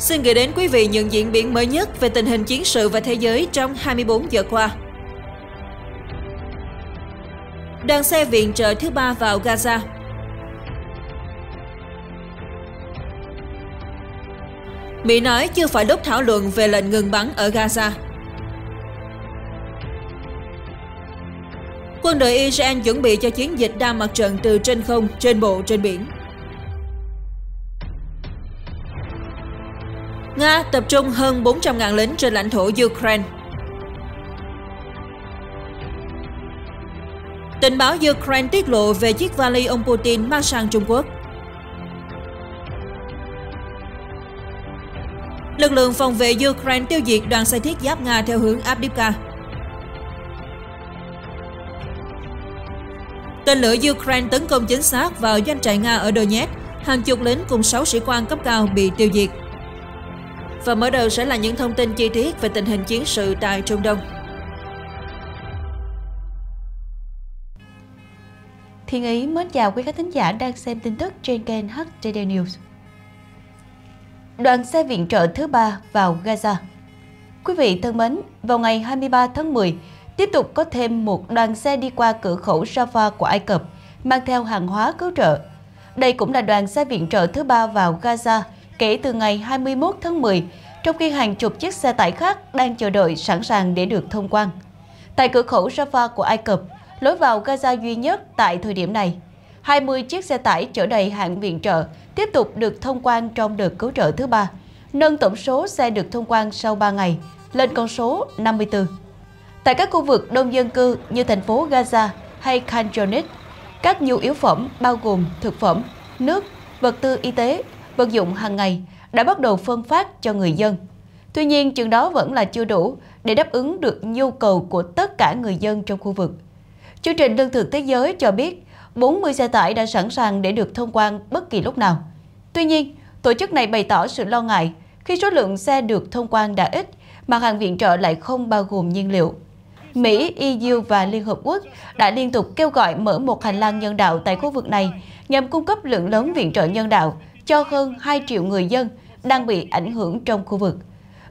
Xin gửi đến quý vị những diễn biến mới nhất về tình hình chiến sự và thế giới trong 24 giờ qua. Đoàn xe viện trợ thứ ba vào Gaza Mỹ nói chưa phải lúc thảo luận về lệnh ngừng bắn ở Gaza. Quân đội Israel chuẩn bị cho chiến dịch đa mặt trận từ trên không, trên bộ, trên biển. Nga tập trung hơn 400.000 lính trên lãnh thổ Ukraine. Tình báo Ukraine tiết lộ về chiếc vali ông Putin mang sang Trung Quốc. Lực lượng phòng vệ Ukraine tiêu diệt đoàn xe thiết giáp Nga theo hướng Abdivka. Tên lửa Ukraine tấn công chính xác vào doanh trại Nga ở Donetsk, hàng chục lính cùng 6 sĩ quan cấp cao bị tiêu diệt. Và mở đầu sẽ là những thông tin chi tiết về tình hình chiến sự tại Trung Đông. Thiên Ý mến chào quý khán thính giả đang xem tin tức trên kênh HTD News. Đoàn xe viện trợ thứ ba vào Gaza Quý vị thân mến, vào ngày 23 tháng 10, tiếp tục có thêm một đoàn xe đi qua cửa khẩu Rafah của Ai Cập, mang theo hàng hóa cứu trợ. Đây cũng là đoàn xe viện trợ thứ ba vào Gaza kể từ ngày 21 tháng 10, trong khi hàng chục chiếc xe tải khác đang chờ đợi sẵn sàng để được thông quan. Tại cửa khẩu Rafah của Ai Cập, lối vào Gaza duy nhất tại thời điểm này, 20 chiếc xe tải chở đầy hàng viện trợ tiếp tục được thông quan trong đợt cứu trợ thứ ba, nâng tổng số xe được thông quan sau 3 ngày lên con số 54. Tại các khu vực đông dân cư như thành phố Gaza hay Khan Yunis, các nhu yếu phẩm bao gồm thực phẩm, nước, vật tư y tế vật dụng hàng ngày đã bắt đầu phân phát cho người dân. Tuy nhiên, chừng đó vẫn là chưa đủ để đáp ứng được nhu cầu của tất cả người dân trong khu vực. Chương trình Lương thực Thế giới cho biết 40 xe tải đã sẵn sàng để được thông quan bất kỳ lúc nào. Tuy nhiên, tổ chức này bày tỏ sự lo ngại khi số lượng xe được thông quan đã ít mà hàng viện trợ lại không bao gồm nhiên liệu. Mỹ, EU và Liên Hợp Quốc đã liên tục kêu gọi mở một hành lang nhân đạo tại khu vực này nhằm cung cấp lượng lớn viện trợ nhân đạo cho hơn 2 triệu người dân đang bị ảnh hưởng trong khu vực.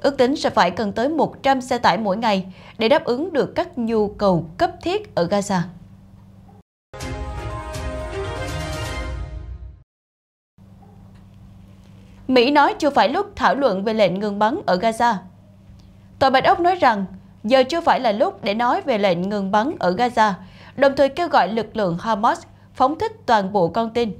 Ước tính sẽ phải cần tới 100 xe tải mỗi ngày để đáp ứng được các nhu cầu cấp thiết ở Gaza. Mỹ nói chưa phải lúc thảo luận về lệnh ngừng bắn ở Gaza. Tòa Bạch Ốc nói rằng giờ chưa phải là lúc để nói về lệnh ngừng bắn ở Gaza, đồng thời kêu gọi lực lượng Hamas phóng thích toàn bộ con tin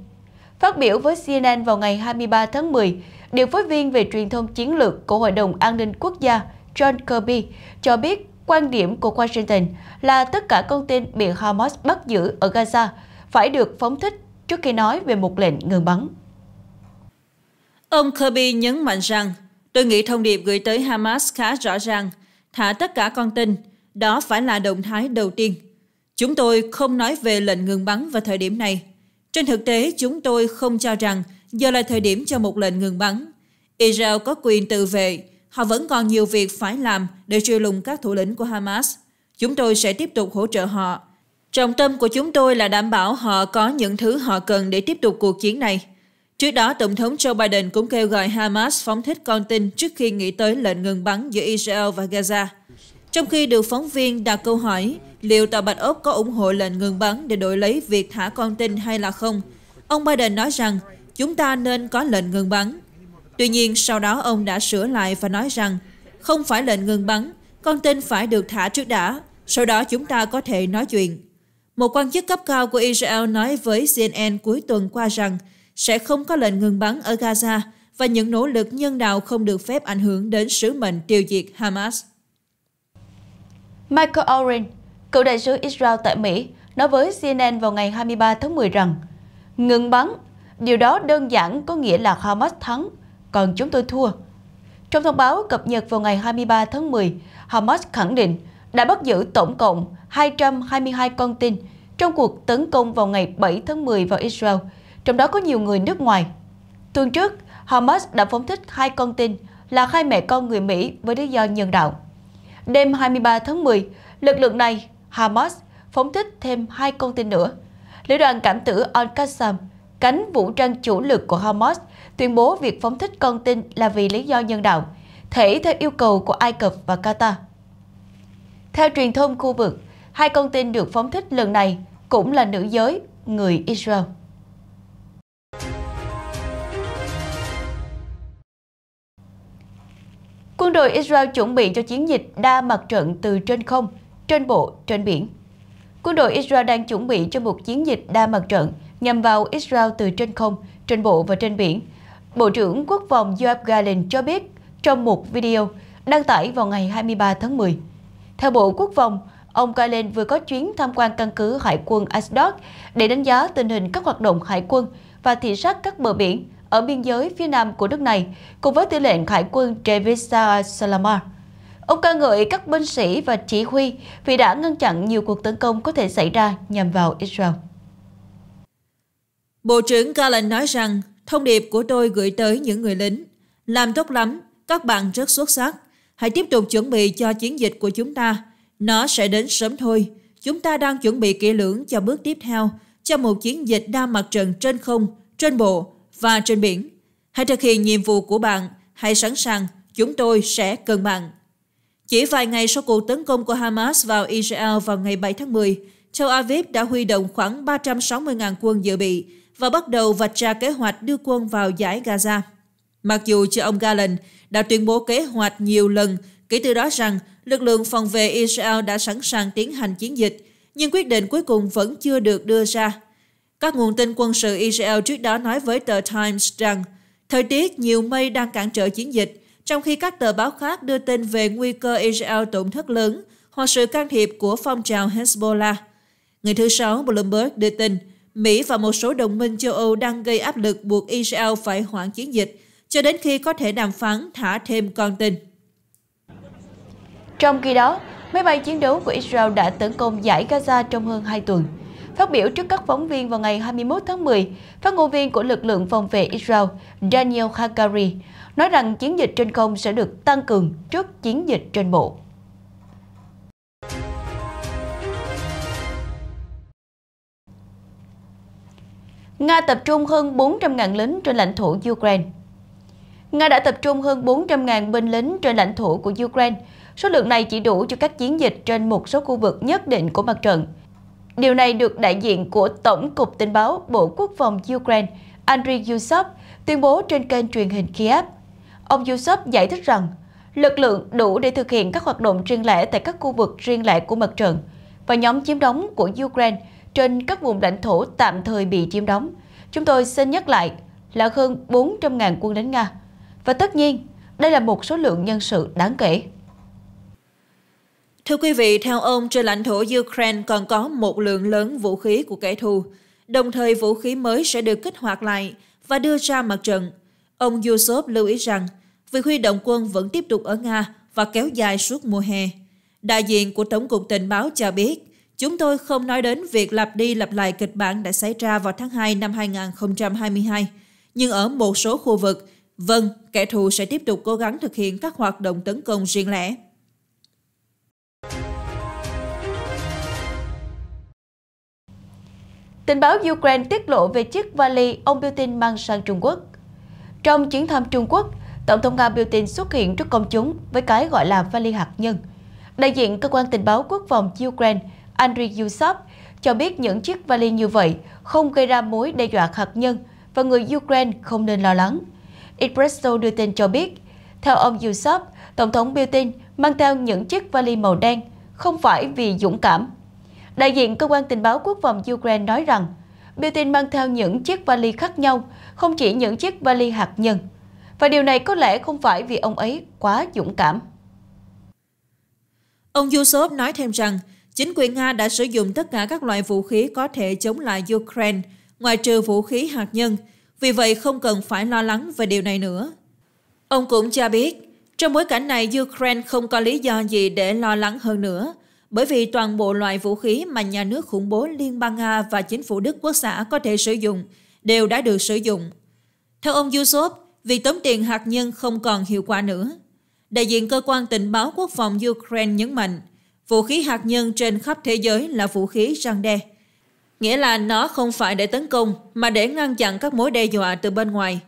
Phát biểu với CNN vào ngày 23 tháng 10, điều phối viên về truyền thông chiến lược của Hội đồng An ninh Quốc gia John Kirby cho biết quan điểm của Washington là tất cả con tin bị Hamas bắt giữ ở Gaza phải được phóng thích trước khi nói về một lệnh ngừng bắn. Ông Kirby nhấn mạnh rằng, tôi nghĩ thông điệp gửi tới Hamas khá rõ ràng, thả tất cả con tin, đó phải là động thái đầu tiên. Chúng tôi không nói về lệnh ngừng bắn vào thời điểm này, trên thực tế, chúng tôi không cho rằng giờ là thời điểm cho một lệnh ngừng bắn. Israel có quyền tự vệ, họ vẫn còn nhiều việc phải làm để truy lùng các thủ lĩnh của Hamas. Chúng tôi sẽ tiếp tục hỗ trợ họ. Trọng tâm của chúng tôi là đảm bảo họ có những thứ họ cần để tiếp tục cuộc chiến này. Trước đó, Tổng thống Joe Biden cũng kêu gọi Hamas phóng thích con tin trước khi nghĩ tới lệnh ngừng bắn giữa Israel và Gaza. Trong khi được phóng viên đặt câu hỏi liệu tàu Bạch Ốc có ủng hộ lệnh ngừng bắn để đổi lấy việc thả con tin hay là không, ông Biden nói rằng chúng ta nên có lệnh ngừng bắn. Tuy nhiên, sau đó ông đã sửa lại và nói rằng không phải lệnh ngừng bắn, con tin phải được thả trước đã, sau đó chúng ta có thể nói chuyện. Một quan chức cấp cao của Israel nói với CNN cuối tuần qua rằng sẽ không có lệnh ngừng bắn ở Gaza và những nỗ lực nhân đạo không được phép ảnh hưởng đến sứ mệnh tiêu diệt Hamas. Michael Oren, cựu đại sứ Israel tại Mỹ, nói với CNN vào ngày 23 tháng 10 rằng ngừng bắn, điều đó đơn giản có nghĩa là Hamas thắng, còn chúng tôi thua. Trong thông báo cập nhật vào ngày 23 tháng 10, Hamas khẳng định đã bắt giữ tổng cộng 222 con tin trong cuộc tấn công vào ngày 7 tháng 10 vào Israel, trong đó có nhiều người nước ngoài. Tuần trước, Hamas đã phóng thích hai con tin là hai mẹ con người Mỹ với lý do nhân đạo. Đêm 23 tháng 10, lực lượng này, Hamas, phóng thích thêm hai con tin nữa. Lữ đoàn cảm tử Al-Qassam, cánh vũ trang chủ lực của Hamas, tuyên bố việc phóng thích con tin là vì lý do nhân đạo, thể theo yêu cầu của Ai Cập và Qatar. Theo truyền thông khu vực, hai con tin được phóng thích lần này cũng là nữ giới, người Israel. Quân đội Israel chuẩn bị cho chiến dịch đa mặt trận từ trên không, trên bộ, trên biển. Quân đội Israel đang chuẩn bị cho một chiến dịch đa mặt trận nhằm vào Israel từ trên không, trên bộ và trên biển. Bộ trưởng Quốc phòng Yoav Galin cho biết trong một video đăng tải vào ngày 23 tháng 10. Theo Bộ Quốc phòng, ông Galin vừa có chuyến tham quan căn cứ hải quân Ashdod để đánh giá tình hình các hoạt động hải quân và thị sát các bờ biển ở biên giới phía nam của nước này, cùng với tư lệnh Hải quân David Salamar. Ông ca ngợi các binh sĩ và chỉ huy vì đã ngăn chặn nhiều cuộc tấn công có thể xảy ra nhằm vào Israel. Bộ trưởng Gallant nói rằng, thông điệp của tôi gửi tới những người lính. Làm tốt lắm, các bạn rất xuất sắc. Hãy tiếp tục chuẩn bị cho chiến dịch của chúng ta. Nó sẽ đến sớm thôi. Chúng ta đang chuẩn bị kỹ lưỡng cho bước tiếp theo, cho một chiến dịch đa mặt trận trên không, trên bộ và trên Biển. Hãy thực hiện nhiệm vụ của bạn, hãy sẵn sàng, chúng tôi sẽ cân bằng Chỉ vài ngày sau cuộc tấn công của Hamas vào Israel vào ngày 7 tháng 10, Tel Aviv đã huy động khoảng 360.000 quân dự bị và bắt đầu vạch ra kế hoạch đưa quân vào giải Gaza. Mặc dù cho ông Galen đã tuyên bố kế hoạch nhiều lần kể từ đó rằng lực lượng phòng vệ Israel đã sẵn sàng tiến hành chiến dịch, nhưng quyết định cuối cùng vẫn chưa được đưa ra các nguồn tin quân sự Israel trước đó nói với tờ Times rằng thời tiết nhiều mây đang cản trở chiến dịch, trong khi các tờ báo khác đưa tin về nguy cơ Israel tổn thất lớn hoặc sự can thiệp của phong trào Hezbollah. Ngày thứ Sáu, Bloomberg đưa tin Mỹ và một số đồng minh châu Âu đang gây áp lực buộc Israel phải hoãn chiến dịch cho đến khi có thể đàm phán thả thêm con tin. Trong khi đó, máy bay chiến đấu của Israel đã tấn công giải Gaza trong hơn 2 tuần. Phát biểu trước các phóng viên vào ngày 21 tháng 10, phát ngôn viên của lực lượng phòng vệ Israel Daniel Hakari nói rằng chiến dịch trên không sẽ được tăng cường trước chiến dịch trên bộ. Nga tập trung hơn 400.000 lính trên lãnh thổ Ukraine Nga đã tập trung hơn 400.000 binh lính trên lãnh thổ của Ukraine. Số lượng này chỉ đủ cho các chiến dịch trên một số khu vực nhất định của mặt trận, Điều này được đại diện của Tổng cục Tình báo Bộ Quốc phòng Ukraine Andriy Yusov tuyên bố trên kênh truyền hình Kiev. Ông Yusov giải thích rằng lực lượng đủ để thực hiện các hoạt động riêng lẻ tại các khu vực riêng lẻ của mặt trận và nhóm chiếm đóng của Ukraine trên các vùng lãnh thổ tạm thời bị chiếm đóng. Chúng tôi xin nhắc lại là hơn 400.000 quân đến Nga. Và tất nhiên, đây là một số lượng nhân sự đáng kể. Thưa quý vị, theo ông, trên lãnh thổ Ukraine còn có một lượng lớn vũ khí của kẻ thù, đồng thời vũ khí mới sẽ được kích hoạt lại và đưa ra mặt trận. Ông Yusuf lưu ý rằng, việc huy động quân vẫn tiếp tục ở Nga và kéo dài suốt mùa hè. Đại diện của Tổng cục Tình báo cho biết, chúng tôi không nói đến việc lặp đi lặp lại kịch bản đã xảy ra vào tháng 2 năm 2022, nhưng ở một số khu vực, vâng, kẻ thù sẽ tiếp tục cố gắng thực hiện các hoạt động tấn công riêng lẻ. Tình báo Ukraine tiết lộ về chiếc vali ông Putin mang sang Trung Quốc. Trong chuyến thăm Trung Quốc, Tổng thống Nga Putin xuất hiện trước công chúng với cái gọi là vali hạt nhân. Đại diện Cơ quan Tình báo Quốc phòng Ukraine Andriy Yusov cho biết những chiếc vali như vậy không gây ra mối đe dọa hạt nhân và người Ukraine không nên lo lắng. Expresso đưa tin cho biết, theo ông Yusov, Tổng thống Putin mang theo những chiếc vali màu đen không phải vì dũng cảm Đại diện Cơ quan Tình báo Quốc phòng Ukraine nói rằng, Putin mang theo những chiếc vali khác nhau, không chỉ những chiếc vali hạt nhân. Và điều này có lẽ không phải vì ông ấy quá dũng cảm. Ông Yusov nói thêm rằng, chính quyền Nga đã sử dụng tất cả các loại vũ khí có thể chống lại Ukraine, ngoài trừ vũ khí hạt nhân, vì vậy không cần phải lo lắng về điều này nữa. Ông cũng cho biết, trong bối cảnh này Ukraine không có lý do gì để lo lắng hơn nữa, bởi vì toàn bộ loại vũ khí mà nhà nước khủng bố Liên bang Nga và chính phủ Đức quốc xã có thể sử dụng đều đã được sử dụng. Theo ông Yusuf, vì tống tiền hạt nhân không còn hiệu quả nữa. Đại diện cơ quan tình báo quốc phòng Ukraine nhấn mạnh, vũ khí hạt nhân trên khắp thế giới là vũ khí răng đe. Nghĩa là nó không phải để tấn công mà để ngăn chặn các mối đe dọa từ bên ngoài.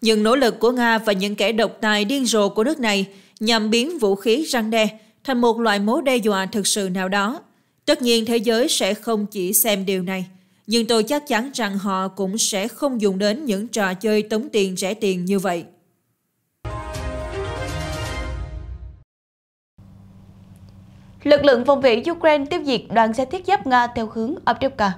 Những nỗ lực của Nga và những kẻ độc tài điên rồ của nước này nhằm biến vũ khí răng đe – thành một loại mối đe dọa thực sự nào đó. Tất nhiên thế giới sẽ không chỉ xem điều này, nhưng tôi chắc chắn rằng họ cũng sẽ không dùng đến những trò chơi tống tiền rẻ tiền như vậy. Lực lượng phòng vệ Ukraine tiêu diệt đoàn xe thiết giáp Nga theo hướng Avdiivka.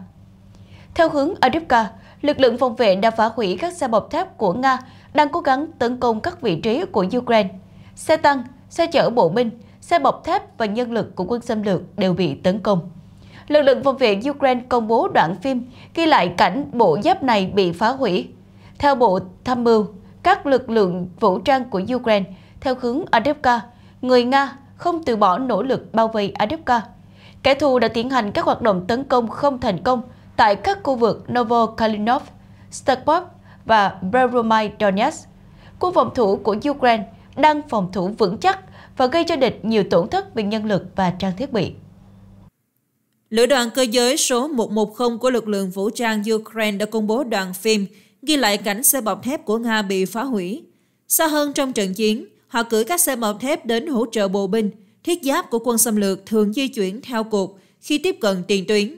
Theo hướng Avdiivka, lực lượng phòng vệ đã phá hủy các xe bọc thép của Nga đang cố gắng tấn công các vị trí của Ukraine. Xe tăng, xe chở bộ binh, xe bọc thép và nhân lực của quân xâm lược đều bị tấn công. Lực lượng phòng viện Ukraine công bố đoạn phim ghi lại cảnh bộ giáp này bị phá hủy. Theo Bộ Tham mưu, các lực lượng vũ trang của Ukraine theo hướng Adepka, người Nga không từ bỏ nỗ lực bao vây Adepka. Kẻ thù đã tiến hành các hoạt động tấn công không thành công tại các khu vực Novokalinov, Stakpov và Beromai Donetsk. Quân phòng thủ của Ukraine đang phòng thủ vững chắc và gây cho địch nhiều tổn thất về nhân lực và trang thiết bị. Lữ đoàn cơ giới số 110 của lực lượng vũ trang Ukraine đã công bố đoạn phim ghi lại cảnh xe bọc thép của Nga bị phá hủy. Xa hơn trong trận chiến, họ cử các xe bọc thép đến hỗ trợ bộ binh, thiết giáp của quân xâm lược thường di chuyển theo cột khi tiếp cận tiền tuyến.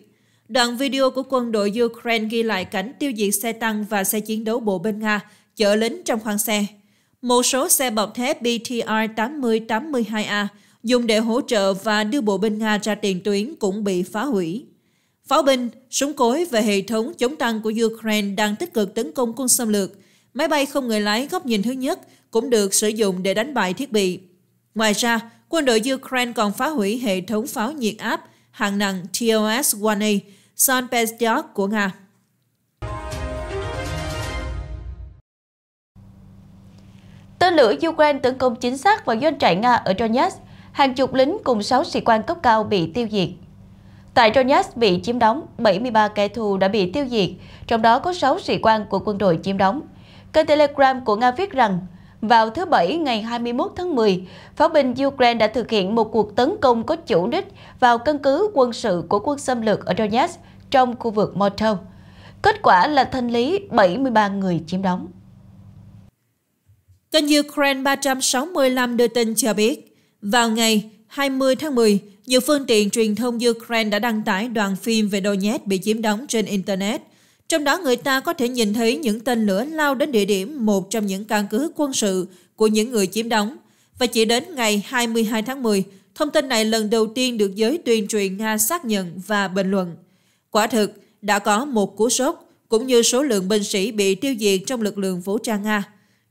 Đoạn video của quân đội Ukraine ghi lại cảnh tiêu diệt xe tăng và xe chiến đấu bộ binh Nga chở lính trong khoang xe. Một số xe bọc thép BTR-80-82A dùng để hỗ trợ và đưa bộ binh Nga ra tiền tuyến cũng bị phá hủy. Pháo binh, súng cối và hệ thống chống tăng của Ukraine đang tích cực tấn công quân xâm lược. Máy bay không người lái góc nhìn thứ nhất cũng được sử dụng để đánh bại thiết bị. Ngoài ra, quân đội Ukraine còn phá hủy hệ thống pháo nhiệt áp hạng nặng TOS-1A San của Nga. Tên lửa Ukraine tấn công chính xác vào doanh trại Nga ở Donetsk, hàng chục lính cùng 6 sĩ quan cấp cao bị tiêu diệt. Tại Donetsk bị chiếm đóng, 73 kẻ thù đã bị tiêu diệt, trong đó có 6 sĩ quan của quân đội chiếm đóng. Kênh Telegram của Nga viết rằng, vào thứ Bảy ngày 21 tháng 10, pháo binh Ukraine đã thực hiện một cuộc tấn công có chủ đích vào căn cứ quân sự của quân xâm lược ở Donetsk trong khu vực Moscow. Kết quả là thanh lý 73 người chiếm đóng. Kênh Ukraine 365 đưa tin cho biết, vào ngày 20 tháng 10, nhiều phương tiện truyền thông Ukraine đã đăng tải đoạn phim về nhét bị chiếm đóng trên Internet. Trong đó người ta có thể nhìn thấy những tên lửa lao đến địa điểm một trong những căn cứ quân sự của những người chiếm đóng. Và chỉ đến ngày 22 tháng 10, thông tin này lần đầu tiên được giới tuyên truyền Nga xác nhận và bình luận. Quả thực, đã có một cú sốc cũng như số lượng binh sĩ bị tiêu diệt trong lực lượng vũ trang Nga.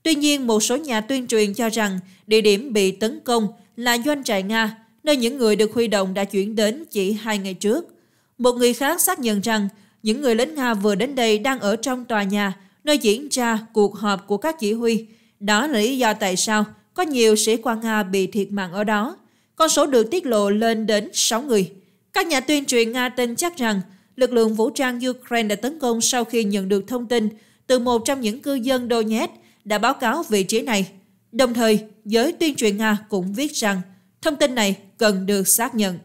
Tuy nhiên, một số nhà tuyên truyền cho rằng địa điểm bị tấn công là doanh trại Nga, nơi những người được huy động đã chuyển đến chỉ hai ngày trước. Một người khác xác nhận rằng những người lính Nga vừa đến đây đang ở trong tòa nhà nơi diễn ra cuộc họp của các chỉ huy. Đó là lý do tại sao có nhiều sĩ quan Nga bị thiệt mạng ở đó. Con số được tiết lộ lên đến 6 người. Các nhà tuyên truyền Nga tin chắc rằng lực lượng vũ trang Ukraine đã tấn công sau khi nhận được thông tin từ một trong những cư dân Donetsk đã báo cáo vị trí này. Đồng thời, giới tuyên truyền Nga cũng viết rằng thông tin này cần được xác nhận.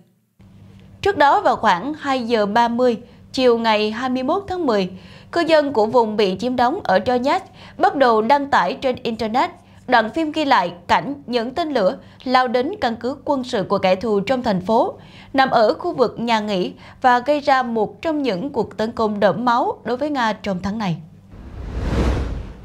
Trước đó vào khoảng 2 giờ 30 chiều ngày 21 tháng 10, cư dân của vùng bị chiếm đóng ở Donetsk bắt đầu đăng tải trên Internet đoạn phim ghi lại cảnh những tên lửa lao đến căn cứ quân sự của kẻ thù trong thành phố, nằm ở khu vực nhà nghỉ và gây ra một trong những cuộc tấn công đẫm máu đối với Nga trong tháng này.